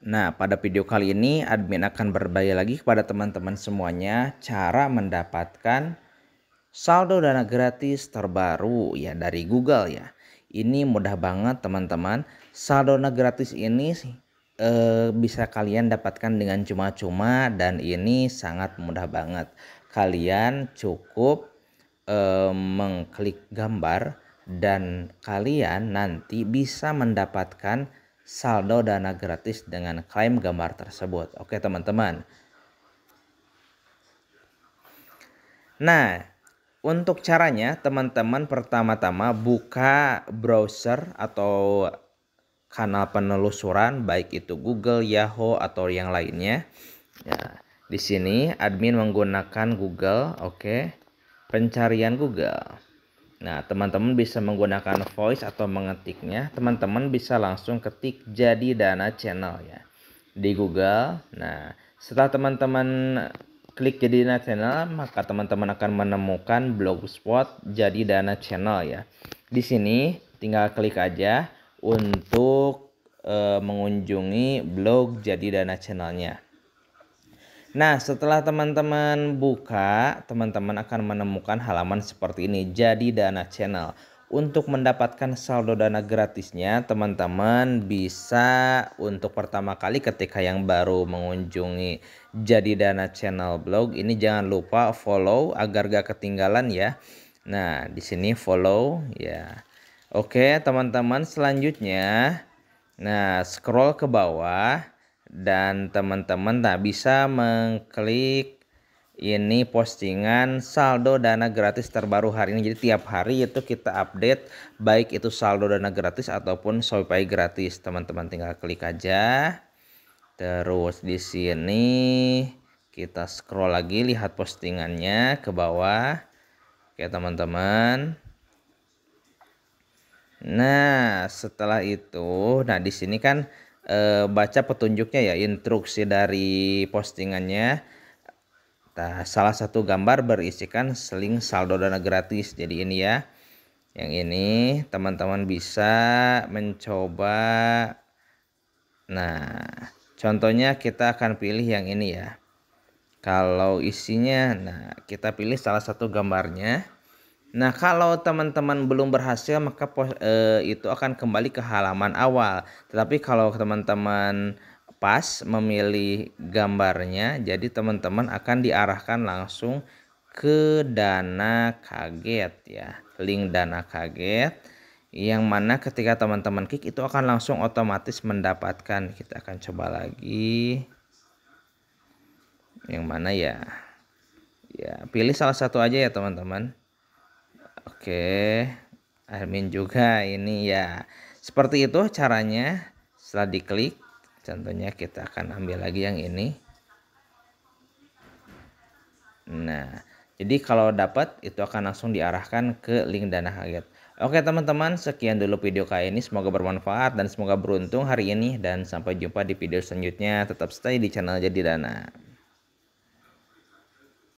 Nah, pada video kali ini admin akan berbagi lagi kepada teman-teman semuanya cara mendapatkan saldo dana gratis terbaru ya dari Google ya. Ini mudah banget teman-teman. Saldo dana gratis ini eh, bisa kalian dapatkan dengan cuma-cuma dan ini sangat mudah banget. Kalian cukup eh, mengklik gambar dan kalian nanti bisa mendapatkan saldo dana gratis dengan klaim gambar tersebut. Oke teman-teman. Nah, untuk caranya teman-teman pertama-tama buka browser atau kanal penelusuran baik itu Google, Yahoo atau yang lainnya. Ya, di sini admin menggunakan Google, oke. Pencarian Google. Nah, teman-teman bisa menggunakan voice atau mengetiknya. Teman-teman bisa langsung ketik jadi dana channel ya di Google. Nah, setelah teman-teman klik jadi dana channel, maka teman-teman akan menemukan blogspot jadi dana channel ya. Di sini tinggal klik aja untuk e, mengunjungi blog jadi dana channelnya. Nah, setelah teman-teman buka, teman-teman akan menemukan halaman seperti ini. Jadi Dana Channel. Untuk mendapatkan saldo dana gratisnya, teman-teman bisa untuk pertama kali ketika yang baru mengunjungi Jadi Dana Channel blog ini jangan lupa follow agar gak ketinggalan ya. Nah, di sini follow ya. Oke, teman-teman selanjutnya. Nah, scroll ke bawah dan teman-teman tak bisa mengklik ini postingan saldo dana gratis terbaru hari ini. Jadi tiap hari itu kita update baik itu saldo dana gratis ataupun Shopee gratis. Teman-teman tinggal klik aja. Terus di sini kita scroll lagi lihat postingannya ke bawah. Oke, teman-teman. Nah, setelah itu nah di sini kan e, baca petunjuknya ya instruksi dari postingannya nah, salah satu gambar berisikan seling saldo dana gratis jadi ini ya yang ini teman-teman bisa mencoba nah contohnya kita akan pilih yang ini ya kalau isinya nah kita pilih salah satu gambarnya Nah, kalau teman-teman belum berhasil, maka eh, itu akan kembali ke halaman awal. Tetapi kalau teman-teman pas memilih gambarnya, jadi teman-teman akan diarahkan langsung ke dana kaget ya. Link dana kaget yang mana ketika teman-teman klik itu akan langsung otomatis mendapatkan. Kita akan coba lagi. Yang mana ya? Ya, pilih salah satu aja ya, teman-teman Oke, admin juga ini ya. Seperti itu caranya. Setelah diklik, contohnya kita akan ambil lagi yang ini. Nah, jadi kalau dapat itu akan langsung diarahkan ke link dana kaget. Oke teman-teman, sekian dulu video kali ini. Semoga bermanfaat dan semoga beruntung hari ini. Dan sampai jumpa di video selanjutnya. Tetap stay di channel Jadi Dana.